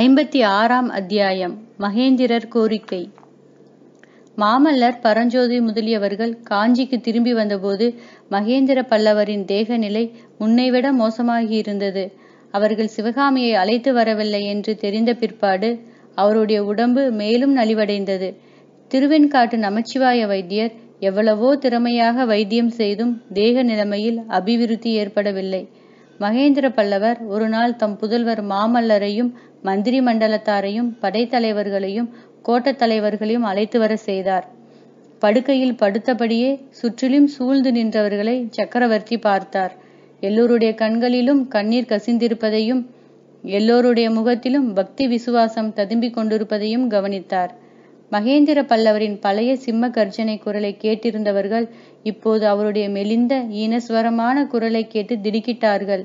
ஐம்பத்தி ஆறாம் அத்தியாயம் மகேந்திரர் கோரிக்கை மாமல்லர் பரஞ்சோதி முதலியவர்கள் காஞ்சிக்கு திரும்பி வந்தபோது மகேந்திர பல்லவரின் தேகநிலை முன்னைவிட மோசமாகியிருந்தது அவர்கள் சிவகாமியை அழைத்து வரவில்லை என்று தெரிந்த பிற்பாடு அவருடைய உடம்பு மேலும் நலிவடைந்தது திருவெண்காட்டு நமச்சிவாய வைத்தியர் எவ்வளவோ திறமையாக வைத்தியம் செய்தும் தேக நிலைமையில் அபிவிருத்தி ஏற்படவில்லை மகேந்திர பல்லவர் ஒருநாள் தம் புதல்வர் மாமல்லரையும் மந்திரி மண்டலத்தாரையும் படைத்தலைவர்களையும் கோட்டத் தலைவர்களையும் அழைத்து வர செய்தார் படுக்கையில் படுத்தபடியே சுற்றிலும் சூழ்ந்து நின்றவர்களை சக்கரவர்த்தி பார்த்தார் எல்லோருடைய கண்களிலும் கண்ணீர் கசிந்திருப்பதையும் எல்லோருடைய முகத்திலும் பக்தி விசுவாசம் ததும்பிக் கொண்டிருப்பதையும் கவனித்தார் மகேந்திர பல்லவரின் பழைய சிம்ம கர்ஜனை குரலை கேட்டிருந்தவர்கள் இப்போது அவருடைய மெலிந்த ஈனஸ்வரமான குரலை கேட்டு திடுக்கிட்டார்கள்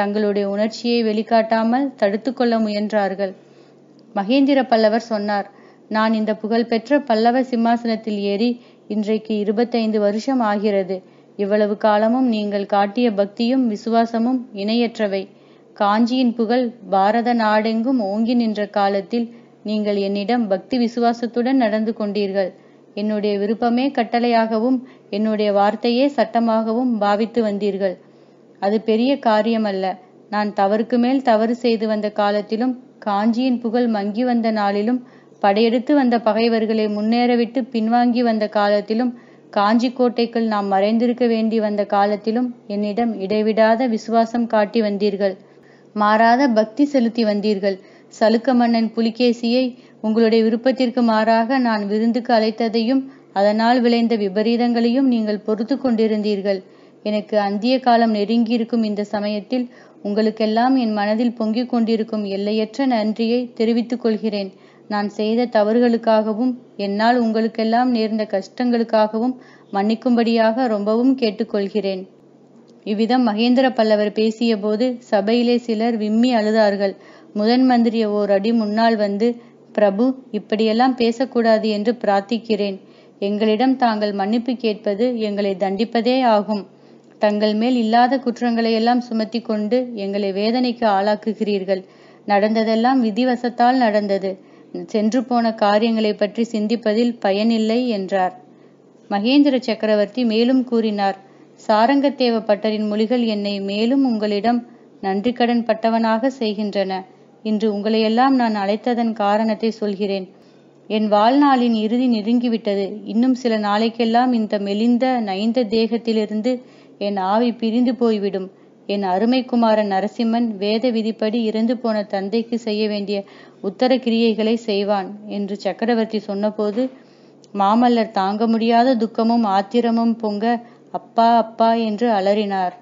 தங்களுடைய உணர்ச்சியை வெளிக்காட்டாமல் தடுத்துக்கொள்ள கொள்ள முயன்றார்கள் மகேந்திர பல்லவர் சொன்னார் நான் இந்த புகழ்பெற்ற பல்லவ சிம்மாசனத்தில் ஏறி இன்றைக்கு இருபத்தைந்து வருஷம் ஆகிறது இவ்வளவு காலமும் நீங்கள் காட்டிய பக்தியும் விசுவாசமும் இணையற்றவை காஞ்சியின் புகழ் பாரத நாடெங்கும் ஓங்கி நின்ற காலத்தில் நீங்கள் என்னிடம் பக்தி விசுவாசத்துடன் நடந்து கொண்டீர்கள் என்னுடைய விருப்பமே கட்டளையாகவும் என்னுடைய வார்த்தையே சட்டமாகவும் பாவித்து வந்தீர்கள் அது பெரிய காரியமல்ல நான் தவறுக்கு மேல் தவறு செய்து வந்த காலத்திலும் காஞ்சியின் புகழ் மங்கி வந்த நாளிலும் படையெடுத்து வந்த பகைவர்களை முன்னேறவிட்டு பின்வாங்கி வந்த காலத்திலும் காஞ்சி கோட்டைக்குள் நாம் மறைந்திருக்க வேண்டி வந்த காலத்திலும் என்னிடம் இடைவிடாத விசுவாசம் காட்டி வந்தீர்கள் மாறாத பக்தி செலுத்தி வந்தீர்கள் சலுக்க மன்னன் புலிகேசியை உங்களுடைய விருப்பத்திற்கு மாறாக நான் விருந்துக்கு அழைத்ததையும் அதனால் விளைந்த விபரீதங்களையும் நீங்கள் பொறுத்து கொண்டிருந்தீர்கள் எனக்கு அந்திய காலம் நெருங்கியிருக்கும் இந்த சமயத்தில் உங்களுக்கெல்லாம் என் மனதில் பொங்கிக் கொண்டிருக்கும் எல்லையற்ற நன்றியை தெரிவித்துக் கொள்கிறேன் நான் செய்த தவறுகளுக்காகவும் என்னால் உங்களுக்கெல்லாம் நேர்ந்த கஷ்டங்களுக்காகவும் மன்னிக்கும்படியாக ரொம்பவும் கேட்டுக்கொள்கிறேன் இவ்விதம் மகேந்திர பல்லவர் பேசிய போது சபையிலே சிலர் விம்மி அழுதார்கள் முதன் மந்திரிய ஓர் அடி முன்னால் வந்து பிரபு இப்படியெல்லாம் பேசக்கூடாது என்று பிரார்த்திக்கிறேன் எங்களிடம் தாங்கள் மன்னிப்பு கேட்பது எங்களை தண்டிப்பதே ஆகும் தங்கள் மேல் இல்லாத குற்றங்களை எல்லாம் சுமத்தி கொண்டு எங்களை வேதனைக்கு ஆளாக்குகிறீர்கள் நடந்ததெல்லாம் விதிவசத்தால் நடந்தது சென்று போன காரியங்களை பற்றி சிந்திப்பதில் பயனில்லை என்றார் மகேந்திர சக்கரவர்த்தி மேலும் கூறினார் சாரங்கத்தேவ பட்டரின் மொழிகள் என்னை மேலும் உங்களிடம் நன்றி கடன் பட்டவனாக செய்கின்றன இன்று உங்களையெல்லாம் நான் அழைத்ததன் காரணத்தை சொல்கிறேன் என் வாழ்நாளின் இறுதி நெருங்கிவிட்டது இன்னும் சில நாளைக்கெல்லாம் இந்த மெலிந்த நைந்த தேகத்திலிருந்து என் ஆவி பிரிந்து போய்விடும் என் அருமை குமாரன் நரசிம்மன் வேத விதிப்படி இறந்து போன தந்தைக்கு செய்ய வேண்டிய உத்தர கிரியைகளை செய்வான் என்று சக்கரவர்த்தி சொன்னபோது மாமல்லர் தாங்க முடியாத துக்கமும் ஆத்திரமும் பொங்க அப்பா அப்பா என்று அலறினார்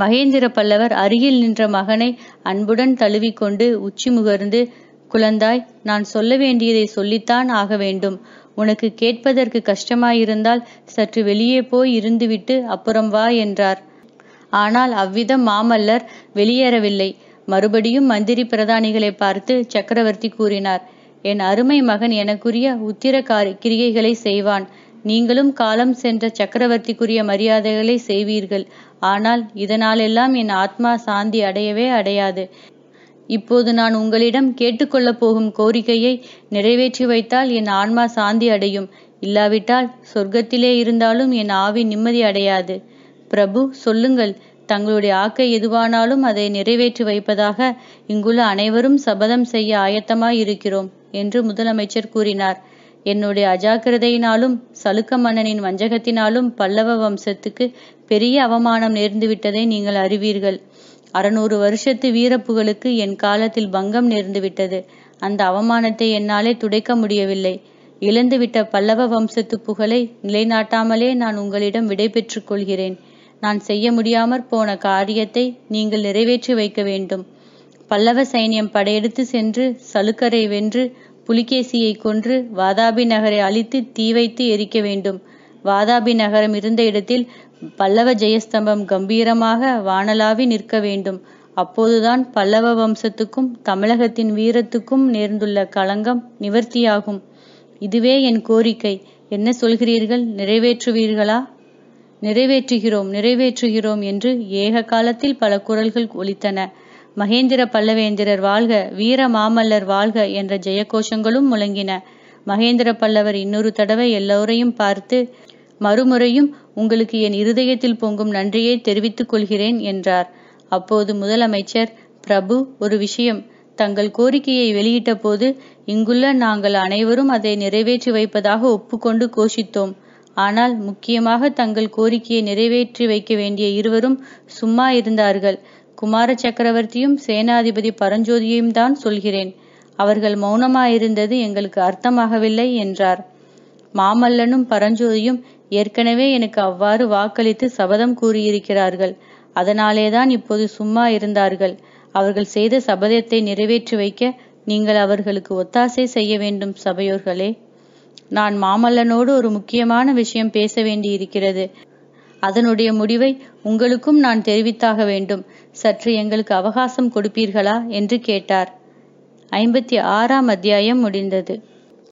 மகேந்திர பல்லவர் அருகில் நின்ற மகனை அன்புடன் தழுவிக்கொண்டு உச்சி முகர்ந்து குழந்தாய் நான் சொல்ல வேண்டியதை சொல்லித்தான் ஆக வேண்டும் உனக்கு கேட்பதற்கு கஷ்டமாயிருந்தால் சற்று வெளியே போய் இருந்துவிட்டு அப்புறம் வா என்றார் ஆனால் அவ்விதம் மாமல்லர் வெளியேறவில்லை மறுபடியும் மந்திரி பிரதானிகளை பார்த்து சக்கரவர்த்தி கூறினார் என் அருமை மகன் எனக்குரிய உத்திர கிரிகைகளை செய்வான் நீங்களும் காலம் சென்ற சக்கரவர்த்திக்குரிய மரியாதைகளை செய்வீர்கள் ஆனால் இதனாலெல்லாம் என் ஆத்மா சாந்தி அடையவே அடையாது இப்போது நான் உங்களிடம் கேட்டுக்கொள்ளப் போகும் கோரிக்கையை நிறைவேற்றி வைத்தால் என் ஆன்மா சாந்தி அடையும் இல்லாவிட்டால் சொர்க்கத்திலே இருந்தாலும் என் ஆவி நிம்மதி அடையாது பிரபு சொல்லுங்கள் தங்களுடைய ஆக்கை எதுவானாலும் அதை நிறைவேற்றி வைப்பதாக இங்குள்ள அனைவரும் சபதம் செய்ய ஆயத்தமாய் இருக்கிறோம் என்று முதலமைச்சர் கூறினார் என்னுடைய அஜாக்கிரதையினாலும் சலுக்க மன்னனின் வஞ்சகத்தினாலும் பல்லவ வம்சத்துக்கு பெரிய அவமானம் நேர்ந்துவிட்டதை நீங்கள் அறிவீர்கள் அறுநூறு வருஷத்து வீரப்புகளுக்கு என் காலத்தில் பங்கம் நேர்ந்துவிட்டது அந்த அவமானத்தை என்னாலே துடைக்க முடியவில்லை இழந்துவிட்ட பல்லவ வம்சத்து புகழை நிலைநாட்டாமலே நான் உங்களிடம் விடை பெற்றுக் கொள்கிறேன் நான் செய்ய முடியாமற் போன காரியத்தை நீங்கள் நிறைவேற்றி வைக்க வேண்டும் பல்லவ சைன்யம் படையெடுத்து சென்று சலுக்கரை வென்று புலிகேசியை கொன்று வாதாபி நகரை அழித்து தீ வைத்து எரிக்க வேண்டும் வாதாபி நகரம் இருந்த இடத்தில் பல்லவ ஜெயஸ்தம்பம் கம்பீரமாக வானலாவி நிற்க வேண்டும் அப்போதுதான் பல்லவ வம்சத்துக்கும் தமிழகத்தின் வீரத்துக்கும் நேர்ந்துள்ள களங்கம் நிவர்த்தியாகும் இதுவே என் கோரிக்கை என்ன சொல்கிறீர்கள் நிறைவேற்றுவீர்களா நிறைவேற்றுகிறோம் நிறைவேற்றுகிறோம் என்று ஏக காலத்தில் பல குரல்கள் ஒலித்தன மகேந்திர பல்லவேந்திரர் வாழ்க வீர மாமல்லர் வாழ்க என்ற ஜெயகோஷங்களும் முழங்கின மகேந்திர பல்லவர் இன்னொரு தடவை எல்லோரையும் பார்த்து மறுமுறையும் உங்களுக்கு என் இருதயத்தில் பொங்கும் நன்றியை தெரிவித்துக் கொள்கிறேன் என்றார் அப்போது முதலமைச்சர் பிரபு ஒரு விஷயம் தங்கள் கோரிக்கையை வெளியிட்ட போது இங்குள்ள நாங்கள் அனைவரும் அதை நிறைவேற்றி வைப்பதாக ஒப்புக்கொண்டு கோஷித்தோம் ஆனால் முக்கியமாக தங்கள் கோரிக்கையை நிறைவேற்றி வைக்க வேண்டிய இருவரும் சும்மா இருந்தார்கள் குமார சக்கரவர்த்தியும் சேனாதிபதி பரஞ்சோதியையும் தான் சொல்கிறேன் அவர்கள் மௌனமாயிருந்தது எங்களுக்கு அர்த்தமாகவில்லை என்றார் மாமல்லனும் பரஞ்சோதியும் ஏற்கனவே எனக்கு அவ்வாறு வாக்களித்து சபதம் கூறியிருக்கிறார்கள் அதனாலேதான் இப்போது சும்மா இருந்தார்கள் அவர்கள் செய்த சபதத்தை நிறைவேற்றி வைக்க நீங்கள் அவர்களுக்கு ஒத்தாசை செய்ய வேண்டும் சபையோர்களே நான் மாமல்லனோடு ஒரு முக்கியமான விஷயம் பேச வேண்டியிருக்கிறது அதனுடைய முடிவை உங்களுக்கும் நான் தெரிவித்தாக வேண்டும் சற்று எங்களுக்கு அவகாசம் கொடுப்பீர்களா என்று கேட்டார் ஐம்பத்தி ஆறாம் அத்தியாயம் முடிந்தது